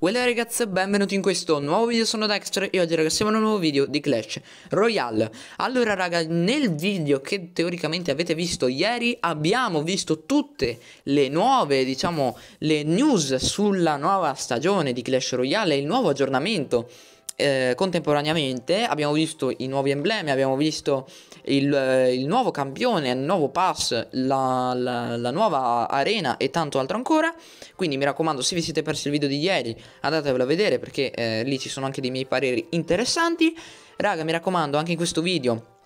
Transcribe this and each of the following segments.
Quella ragazzi, benvenuti in questo nuovo video, sono Dexter e oggi ragazzi siamo in un nuovo video di Clash Royale Allora raga, nel video che teoricamente avete visto ieri abbiamo visto tutte le nuove, diciamo, le news sulla nuova stagione di Clash Royale, il nuovo aggiornamento eh, contemporaneamente abbiamo visto i nuovi emblemi, abbiamo visto il, eh, il nuovo campione, il nuovo pass, la, la, la, nuova arena e tanto altro ancora. Quindi mi raccomando, se vi siete persi il video di ieri, andatevelo a vedere perché eh, lì ci sono anche dei miei pareri interessanti. Raga, mi raccomando, anche in questo video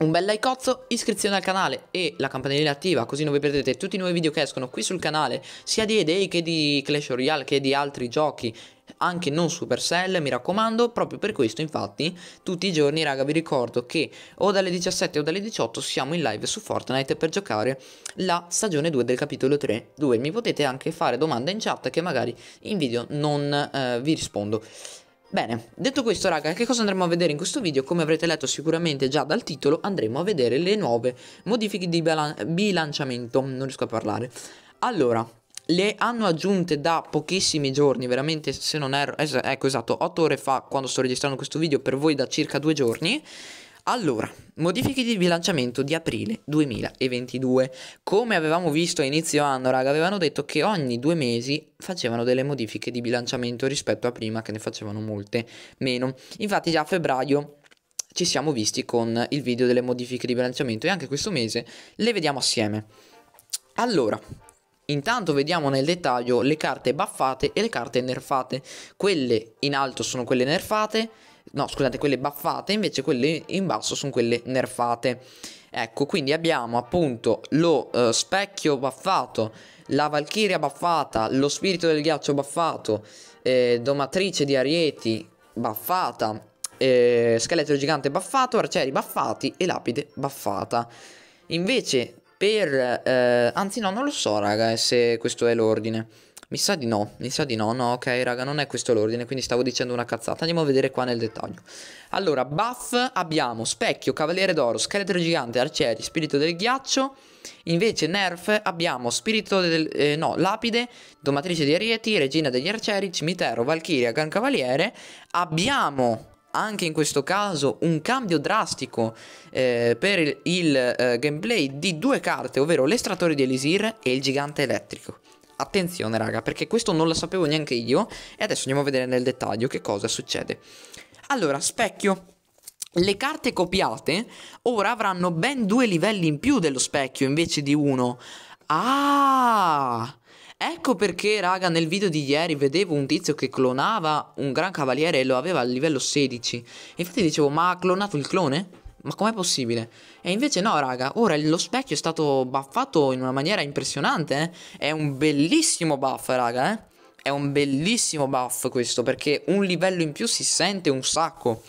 un bel like, iscrizione al canale e la campanellina attiva così non vi perdete tutti i nuovi video che escono qui sul canale sia di Edei che di Clash Royale che di altri giochi anche non Supercell mi raccomando proprio per questo infatti tutti i giorni raga vi ricordo che o dalle 17 o dalle 18 siamo in live su Fortnite per giocare la stagione 2 del capitolo 3 2 mi potete anche fare domande in chat che magari in video non eh, vi rispondo Bene, detto questo raga, che cosa andremo a vedere in questo video? Come avrete letto sicuramente già dal titolo, andremo a vedere le nuove modifiche di bilanciamento, non riesco a parlare. Allora, le hanno aggiunte da pochissimi giorni, veramente se non erro, es ecco esatto, 8 ore fa quando sto registrando questo video, per voi da circa 2 giorni. Allora, modifiche di bilanciamento di aprile 2022. Come avevamo visto a inizio anno, raga, avevano detto che ogni due mesi facevano delle modifiche di bilanciamento rispetto a prima che ne facevano molte meno. Infatti già a febbraio ci siamo visti con il video delle modifiche di bilanciamento e anche questo mese le vediamo assieme. Allora, Intanto vediamo nel dettaglio le carte buffate e le carte nerfate. Quelle in alto sono quelle nerfate, no scusate quelle buffate invece quelle in basso sono quelle nerfate ecco quindi abbiamo appunto lo eh, specchio buffato la valchiria buffata lo spirito del ghiaccio buffato eh, domatrice di arieti buffata eh, scheletro gigante buffato arcieri buffati e lapide buffata invece per eh, anzi no non lo so raga eh, se questo è l'ordine mi sa di no, mi sa di no, no, ok raga, non è questo l'ordine, quindi stavo dicendo una cazzata. Andiamo a vedere qua nel dettaglio. Allora, buff abbiamo specchio, cavaliere d'oro, scheletro gigante, arcieri, spirito del ghiaccio. Invece nerf abbiamo spirito del... Eh, no, lapide, domatrice di arieti, regina degli arcieri, cimitero, valchiria, gran cavaliere. Abbiamo anche in questo caso un cambio drastico eh, per il, il eh, gameplay di due carte, ovvero l'estratore di Elisir e il gigante elettrico attenzione raga, perché questo non lo sapevo neanche io e adesso andiamo a vedere nel dettaglio che cosa succede. Allora, specchio. Le carte copiate ora avranno ben due livelli in più dello specchio invece di uno. Ah! Ecco perché, raga, nel video di ieri vedevo un tizio che clonava un gran cavaliere e lo aveva al livello 16. Infatti dicevo, ma ha clonato il clone? ma com'è possibile? E invece no, raga, ora lo specchio è stato buffato in una maniera impressionante, eh? È un bellissimo buff, raga, eh? È un bellissimo buff questo, perché un livello in più si sente un sacco.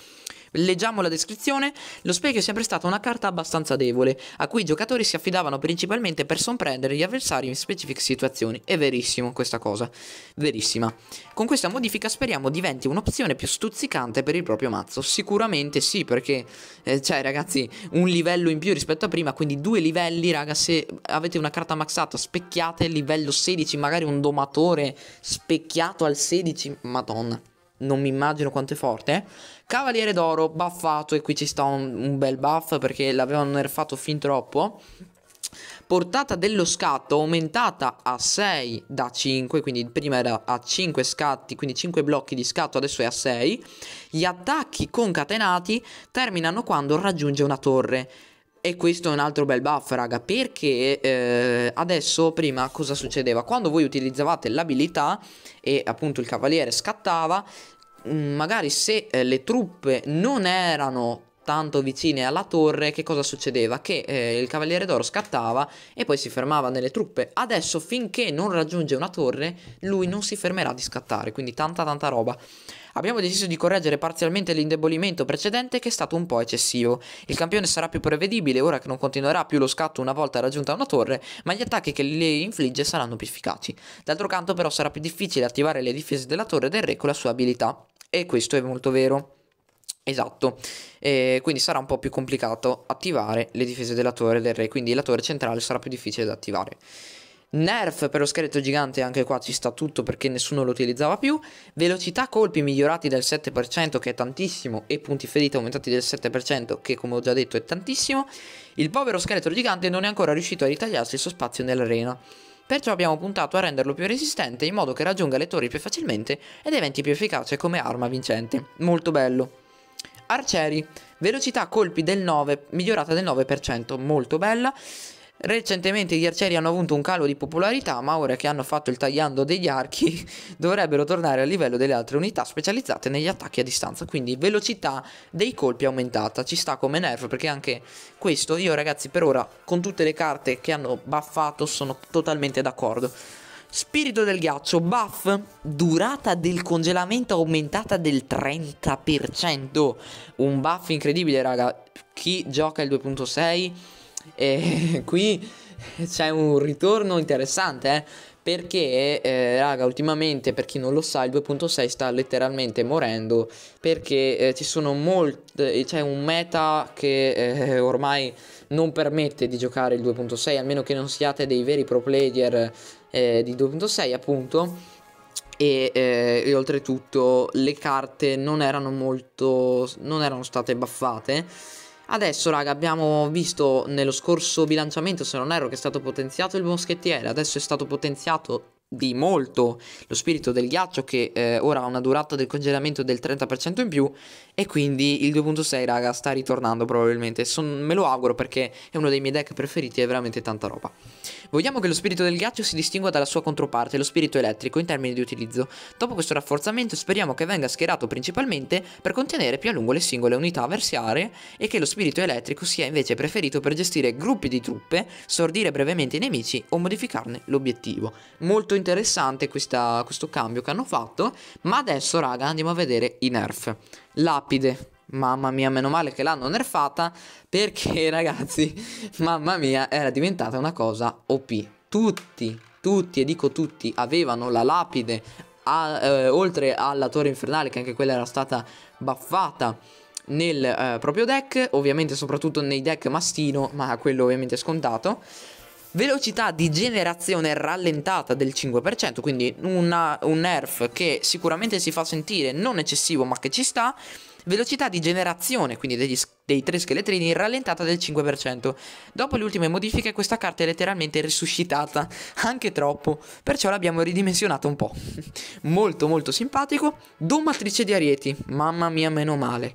Leggiamo la descrizione, lo specchio è sempre stata una carta abbastanza debole, a cui i giocatori si affidavano principalmente per sorprendere gli avversari in specifiche situazioni. È verissimo questa cosa, verissima. Con questa modifica speriamo diventi un'opzione più stuzzicante per il proprio mazzo. Sicuramente sì, perché eh, cioè ragazzi, un livello in più rispetto a prima, quindi due livelli, raga, se avete una carta maxata, specchiate il livello 16, magari un domatore specchiato al 16, madonna non mi immagino quanto è forte. Cavaliere d'oro buffato e qui ci sta un, un bel buff perché l'avevano nerfato fin troppo. Portata dello scatto aumentata a 6 da 5, quindi prima era a 5 scatti, quindi 5 blocchi di scatto, adesso è a 6. Gli attacchi concatenati terminano quando raggiunge una torre. E questo è un altro bel buff, raga, perché eh, adesso prima cosa succedeva? Quando voi utilizzavate l'abilità e appunto il cavaliere scattava, mm, magari se eh, le truppe non erano tanto vicine alla torre, che cosa succedeva? Che eh, il Cavaliere d'Oro scattava e poi si fermava nelle truppe. Adesso finché non raggiunge una torre, lui non si fermerà di scattare, quindi tanta tanta roba. Abbiamo deciso di correggere parzialmente l'indebolimento precedente che è stato un po' eccessivo. Il campione sarà più prevedibile ora che non continuerà più lo scatto una volta raggiunta una torre, ma gli attacchi che le infligge saranno più efficaci. D'altro canto però sarà più difficile attivare le difese della torre del re con la sua abilità. E questo è molto vero. Esatto, eh, quindi sarà un po' più complicato attivare le difese della torre del re, quindi la torre centrale sarà più difficile da attivare. Nerf per lo scheletro gigante, anche qua ci sta tutto perché nessuno lo utilizzava più. Velocità colpi migliorati del 7% che è tantissimo e punti ferita aumentati del 7% che come ho già detto è tantissimo. Il povero scheletro gigante non è ancora riuscito a ritagliarsi il suo spazio nell'arena. Perciò abbiamo puntato a renderlo più resistente in modo che raggiunga le torri più facilmente ed eventi più efficace come arma vincente. Molto bello. Arcieri, velocità colpi del 9, migliorata del 9%, molto bella. Recentemente gli arcieri hanno avuto un calo di popolarità, ma ora che hanno fatto il tagliando degli archi dovrebbero tornare al livello delle altre unità specializzate negli attacchi a distanza, quindi velocità dei colpi aumentata, ci sta come nerf perché anche questo io ragazzi per ora con tutte le carte che hanno buffato sono totalmente d'accordo. Spirito del ghiaccio, buff, durata del congelamento aumentata del 30%. Un buff incredibile, raga. Chi gioca il 2.6, eh, qui c'è un ritorno interessante, eh. Perché, eh, raga, ultimamente, per chi non lo sa, il 2.6 sta letteralmente morendo. Perché eh, ci sono molte. Eh, c'è un meta che eh, ormai non permette di giocare il 2.6, almeno che non siate dei veri pro player eh, di 2.6 appunto e, eh, e, oltretutto le carte non erano molto non erano state buffate adesso raga abbiamo visto nello scorso bilanciamento se non erro che è stato potenziato il moschettiere adesso è stato potenziato di molto lo spirito del ghiaccio che eh, ora ha una durata del congelamento del 30% in più e quindi il 2.6 raga sta ritornando probabilmente Son, me lo auguro perché è uno dei miei deck preferiti e è veramente tanta roba vogliamo che lo spirito del ghiaccio si distingua dalla sua controparte lo spirito elettrico in termini di utilizzo dopo questo rafforzamento speriamo che venga schierato principalmente per contenere più a lungo le singole unità avversarie e che lo spirito elettrico sia invece preferito per gestire gruppi di truppe sordire brevemente i nemici o modificarne l'obiettivo molto interessante questa, questo cambio che hanno fatto. Ma adesso, raga, andiamo a vedere i nerf. Lapide, Mamma mia, meno male che l'hanno nerfata perché ragazzi, mamma mia, era diventata una cosa OP. Tutti, tutti, e dico tutti, avevano la lapide a, eh, oltre alla torre infernale che anche quella era stata buffata nel eh, proprio deck, ovviamente soprattutto nei deck mastino, ma quello ovviamente è scontato velocità di generazione rallentata del 5%, quindi una, un nerf che sicuramente si fa sentire non eccessivo ma che ci sta, velocità di generazione, quindi degli, dei tre scheletrini, rallentata del 5%. Dopo le ultime modifiche questa carta è letteralmente risuscitata, anche troppo, perciò l'abbiamo ridimensionata un po'. molto molto simpatico, domatrice di arieti, mamma mia meno male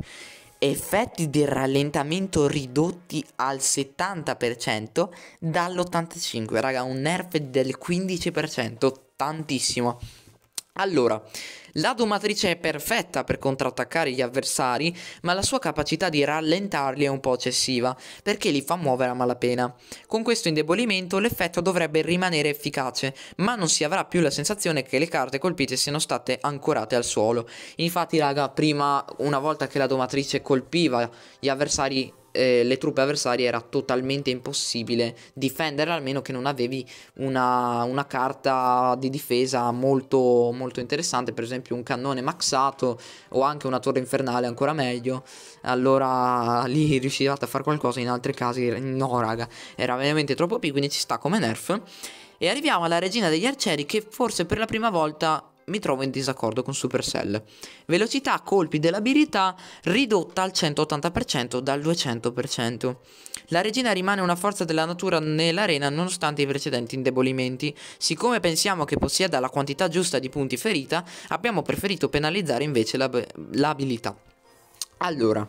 effetti di rallentamento ridotti al 70% dall'85, raga, un nerf del 15%, tantissimo. Allora, la domatrice è perfetta per contrattaccare gli avversari, ma la sua capacità di rallentarli è un po' eccessiva, perché li fa muovere a malapena. Con questo indebolimento l'effetto dovrebbe rimanere efficace, ma non si avrà più la sensazione che le carte colpite siano state ancorate al suolo. Infatti, raga, prima una volta che la domatrice colpiva gli avversari eh, le truppe avversarie era totalmente impossibile difenderla almeno che non avevi una, una carta di difesa molto, molto interessante, per esempio un cannone maxato o anche una torre infernale ancora meglio, allora lì riuscivate a fare qualcosa, in altri casi no raga, era veramente troppo P, quindi ci sta come nerf. E arriviamo alla regina degli arcieri che forse per la prima volta mi trovo in disaccordo con Supercell. Velocità colpi dell'abilità ridotta al 180% dal 200%. La regina rimane una forza della natura nell'arena nonostante i precedenti indebolimenti. Siccome pensiamo che possieda la quantità giusta di punti ferita, abbiamo preferito penalizzare invece l'ab- l'abilità. Allora,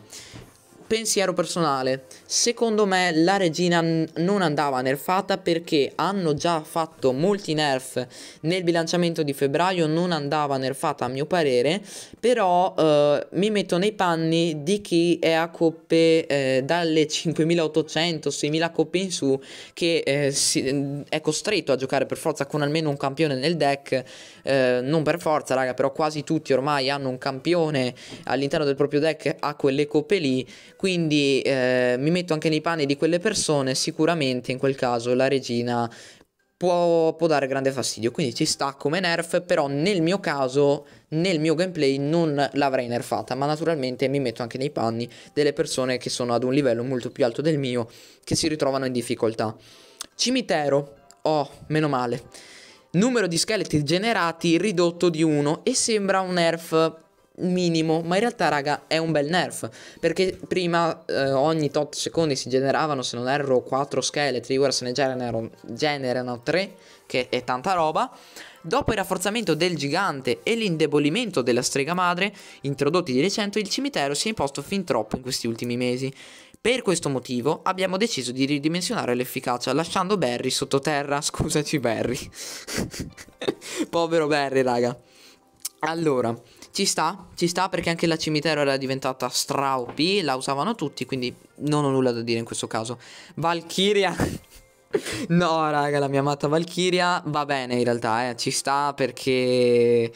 Pensiero personale. Secondo me la regina non andava nerfata perché hanno già fatto molti nerf nel bilanciamento di febbraio, non andava nerfata a mio parere, però eh, mi metto nei panni di chi è a coppe eh, dalle 5800-6000 coppe in su che eh, si, mm, è costretto a giocare per forza con almeno un campione nel deck, eh, non per forza raga, però quasi tutti ormai hanno un campione all'interno del proprio deck a quelle coppe lì quindi eh, mi metto anche nei panni di quelle persone, sicuramente in quel caso la regina può, può dare grande fastidio, quindi ci sta come nerf, però nel mio caso, nel mio gameplay non l'avrei nerfata, ma naturalmente mi metto anche nei panni delle persone che sono ad un livello molto più alto del mio, che si ritrovano in difficoltà. Cimitero, oh, meno male. Numero di scheletri generati ridotto di 1 e sembra un nerf minimo, ma in realtà raga è un bel nerf, perché prima eh, ogni tot secondi si generavano se non erro 4 scheletri, ora se ne generano, generano 3, che è tanta roba. Dopo il rafforzamento del gigante e l'indebolimento della strega madre, introdotti di recente, il cimitero si è imposto fin troppo in questi ultimi mesi. Per questo motivo abbiamo deciso di ridimensionare l'efficacia lasciando Barry sottoterra. Scusaci Barry. Povero Barry, raga. Allora, ci sta, ci sta perché anche la cimitero era diventata straupi, la usavano tutti, quindi non ho nulla da dire in questo caso. Valkyria... no, raga, la mia amata Valkyria va bene in realtà, eh, ci sta perché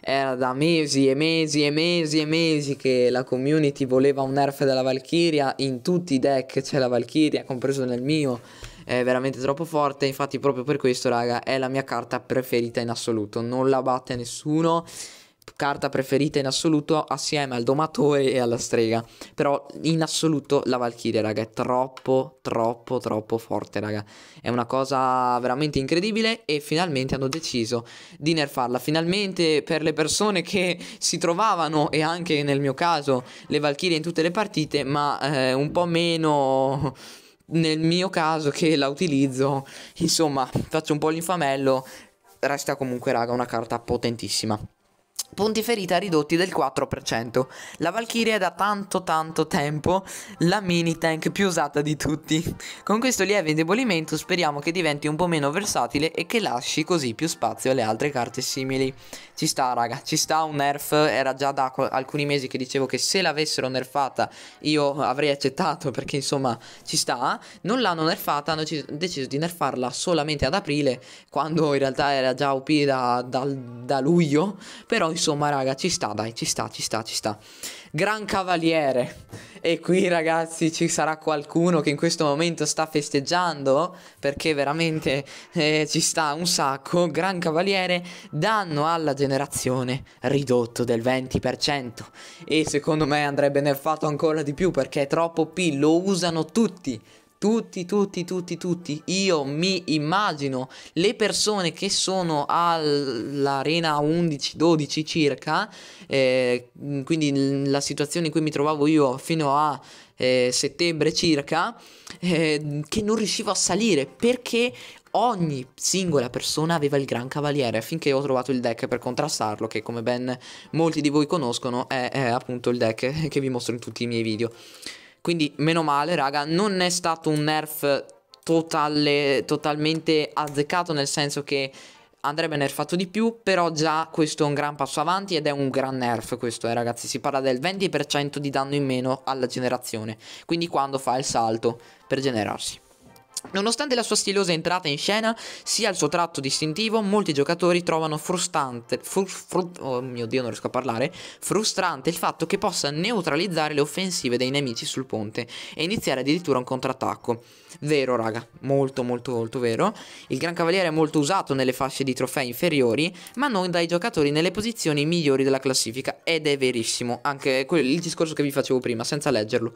era da mesi e mesi e mesi e mesi che la community voleva un nerf della Valkyria, in tutti i deck c'è la Valkyria, compreso nel mio è veramente troppo forte. Infatti, proprio per questo, raga, è la mia carta preferita in assoluto. Non la batte nessuno carta preferita in assoluto assieme al domatore e alla strega. Però in assoluto la Valkyrie, raga, è troppo, troppo, troppo forte, raga. È una cosa veramente incredibile e finalmente hanno deciso di nerfarla. Finalmente per le persone che si trovavano e anche nel mio caso le Valkyrie in tutte le partite, ma eh, un po' meno nel mio caso che la utilizzo, insomma, faccio un po' l'infamello, resta comunque raga una carta potentissima punti ferita ridotti del 4%. La Valkyria è da tanto tanto tempo la mini tank più usata di tutti. Con questo lieve indebolimento speriamo che diventi un po' meno versatile e che lasci così più spazio alle altre carte simili. Ci sta raga, ci sta un nerf, era già da alcuni mesi che dicevo che se l'avessero nerfata io avrei accettato perché insomma ci sta. Non l'hanno nerfata, hanno deciso di nerfarla solamente ad aprile quando in realtà era già OP da, da, da luglio, però insomma insomma raga ci sta dai ci sta ci sta ci sta Gran Cavaliere e qui ragazzi ci sarà qualcuno che in questo momento sta festeggiando perché veramente eh, ci sta un sacco Gran Cavaliere danno alla generazione ridotto del 20% e secondo me andrebbe nerfato ancora di più perché è troppo P lo usano tutti tutti, tutti, tutti, tutti. Io mi immagino le persone che sono all'arena 11-12 circa, eh, quindi la situazione in cui mi trovavo io fino a eh, settembre circa, eh, che non riuscivo a salire perché ogni singola persona aveva il gran cavaliere finché ho trovato il deck per contrastarlo che come ben molti di voi conoscono è, è appunto il deck che vi mostro in tutti i miei video quindi meno male raga, non è stato un nerf totale, totalmente azzeccato nel senso che andrebbe nerfato di più, però già questo è un gran passo avanti ed è un gran nerf questo, eh ragazzi, si parla del 20% di danno in meno alla generazione, quindi quando fa il salto per generarsi. Nonostante la sua stilosa entrata in scena sia il suo tratto distintivo, molti giocatori trovano frustrante, fru, fru, oh mio Dio, non riesco a parlare, frustrante il fatto che possa neutralizzare le offensive dei nemici sul ponte e iniziare addirittura un contrattacco. Vero raga, molto molto molto vero. Il Gran Cavaliere è molto usato nelle fasce di trofei inferiori, ma non dai giocatori nelle posizioni migliori della classifica ed è verissimo, anche il discorso che vi facevo prima senza leggerlo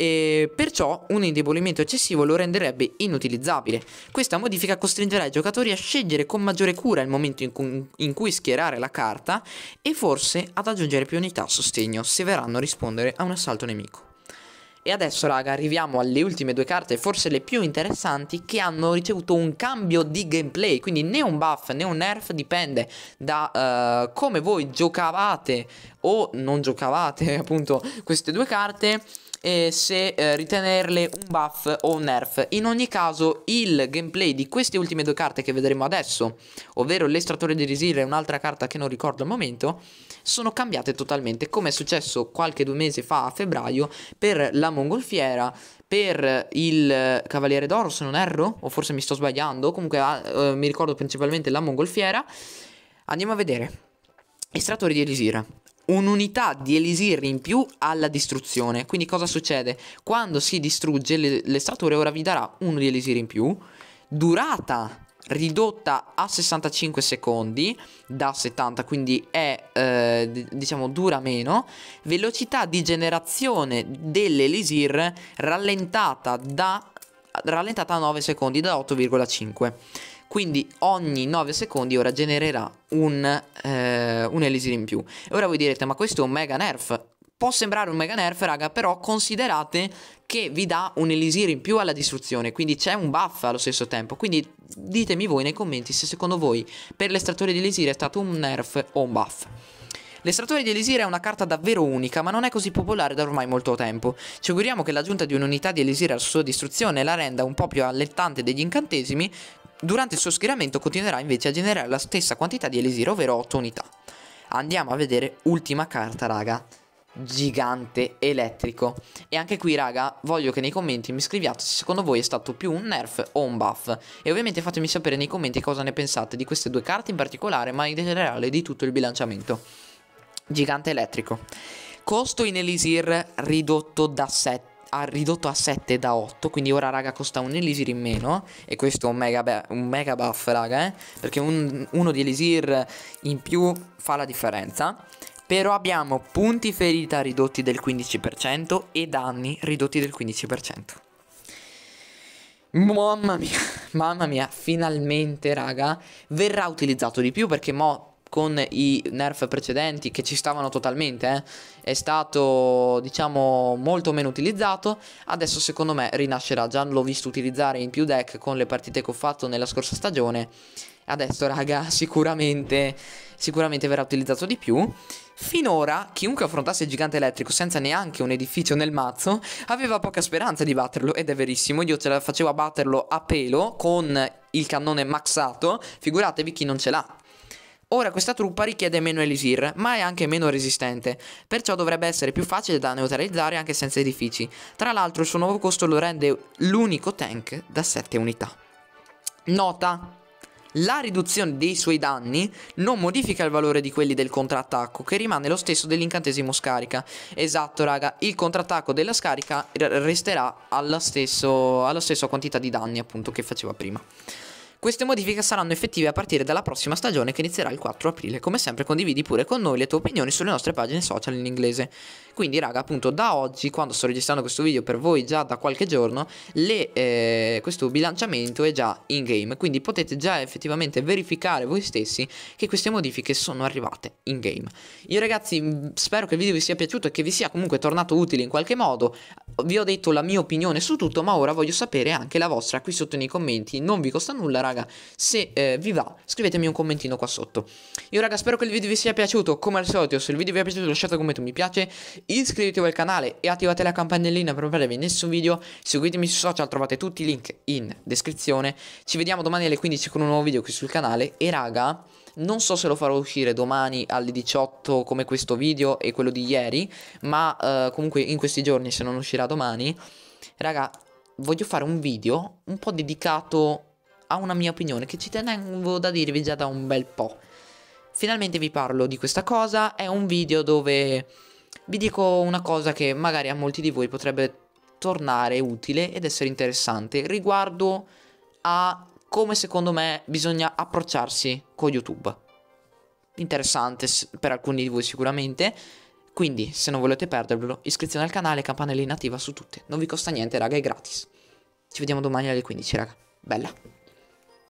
e perciò un indebolimento eccessivo lo renderebbe inutilizzabile. Questa modifica costringerà i giocatori a scegliere con maggiore cura il momento in cui, in cui schierare la carta e forse ad aggiungere più unità a sostegno se verranno a rispondere a un assalto nemico. E adesso raga arriviamo alle ultime due carte, forse le più interessanti, che hanno ricevuto un cambio di gameplay, quindi né un buff né un nerf, dipende da uh, come voi giocavate o non giocavate appunto queste due carte e se eh, ritenerle un buff o un nerf. In ogni caso il gameplay di queste ultime due carte che vedremo adesso, ovvero l'estrattore di risile e un'altra carta che non ricordo al momento, sono cambiate totalmente, come è successo qualche due mesi fa a febbraio per la mongolfiera, per il eh, Cavaliere d'Oro se non erro, o forse mi sto sbagliando, comunque ah, eh, mi ricordo principalmente la mongolfiera. Andiamo a vedere. Estrattori di Elisir. un'unità di Elisir in più alla distruzione. Quindi cosa succede? Quando si distrugge l'estratore ora vi darà uno di Elisir in più. Durata ridotta a 65 secondi da 70, quindi è eh, diciamo dura meno, velocità di generazione dell'elisir rallentata da rallentata a 9 secondi da 8,5. Quindi ogni 9 secondi ora genererà un, eh, un elisir in più. E ora voi direte, ma questo è un mega nerf? Può sembrare un mega nerf, raga, però considerate che vi dà un elisir in più alla distruzione, quindi c'è un buff allo stesso tempo. Quindi ditemi voi nei commenti se secondo voi per l'estrattore di elisir è stato un nerf o un buff. L'estrattore di Elisir è una carta davvero unica, ma non è così popolare da ormai molto tempo. Ci auguriamo che l'aggiunta di un'unità di Elisir alla sua distruzione la renda un po' più allettante degli incantesimi, durante il suo schieramento continuerà invece a generare la stessa quantità di Elisir, ovvero 8 unità. Andiamo a vedere ultima carta, raga gigante elettrico. E anche qui, raga, voglio che nei commenti mi scriviate se secondo voi è stato più un nerf o un buff. E ovviamente fatemi sapere nei commenti cosa ne pensate di queste due carte in particolare, ma in generale di tutto il bilanciamento. Gigante elettrico. Costo in Elisir ridotto da 7 ridotto a 7 da 8 quindi ora raga costa un elisir in meno e questo è un mega, un mega buff raga eh? perché un, uno di elisir in più fa la differenza però abbiamo punti ferita ridotti del 15% e danni ridotti del 15%. Mamma mia, mamma mia, finalmente raga, verrà utilizzato di più perché mo con i nerf precedenti che ci stavano totalmente, eh, è stato diciamo molto meno utilizzato, adesso secondo me rinascerà, già l'ho visto utilizzare in più deck con le partite che ho fatto nella scorsa stagione, adesso raga sicuramente sicuramente verrà utilizzato di più. Finora, chiunque affrontasse il gigante elettrico senza neanche un edificio nel mazzo, aveva poca speranza di batterlo, ed è verissimo, io ce la facevo a batterlo a pelo, con il cannone maxato, figuratevi chi non ce l'ha. Ora questa truppa richiede meno elisir, ma è anche meno resistente, perciò dovrebbe essere più facile da neutralizzare anche senza edifici. Tra l'altro il suo nuovo costo lo rende l'unico tank da 7 unità. Nota! La riduzione dei suoi danni non modifica il valore di quelli del contrattacco, che rimane lo stesso dell'incantesimo scarica. Esatto, raga, il contrattacco della scarica resterà alla, stesso, alla stessa quantità di danni appunto che faceva prima. Queste modifiche saranno effettive a partire dalla prossima stagione che inizierà il 4 aprile. Come sempre condividi pure con noi le tue opinioni sulle nostre pagine social in inglese. Quindi raga, appunto, da oggi, quando sto registrando questo video per voi già da qualche giorno, le, eh, questo bilanciamento è già in game, quindi potete già effettivamente verificare voi stessi che queste modifiche sono arrivate in game. Io ragazzi mm, spero che il video vi sia piaciuto e che vi sia comunque tornato utile in qualche modo. Vi ho detto la mia opinione su tutto, ma ora voglio sapere anche la vostra qui sotto nei commenti. Non vi costa nulla, raga raga. Se eh, vi va, scrivetemi un commentino qua sotto. Io, raga, spero che il video vi sia piaciuto. Come al solito, se il video vi è piaciuto, lasciate un commento mi piace. Iscrivetevi al canale e attivate la campanellina per non perdervi nessun video. Seguitemi sui social, trovate tutti i link in descrizione. Ci vediamo domani alle 15 con un nuovo video qui sul canale. E, raga. Non so se lo farò uscire domani alle 18 come questo video e quello di ieri, ma eh, comunque in questi giorni se non uscirà domani, raga, voglio fare un video un po' dedicato a una mia opinione che ci tenevo da dirvi già da un bel po'. Finalmente vi parlo di questa cosa, è un video dove vi dico una cosa che magari a molti di voi potrebbe tornare utile ed essere interessante riguardo a come secondo me bisogna approcciarsi con YouTube. Interessante per alcuni di voi sicuramente, quindi se non volete perdervelo iscrizione al canale e campanellina attiva su tutte, non vi costa niente raga è gratis. Ci vediamo domani alle 15 raga, bella!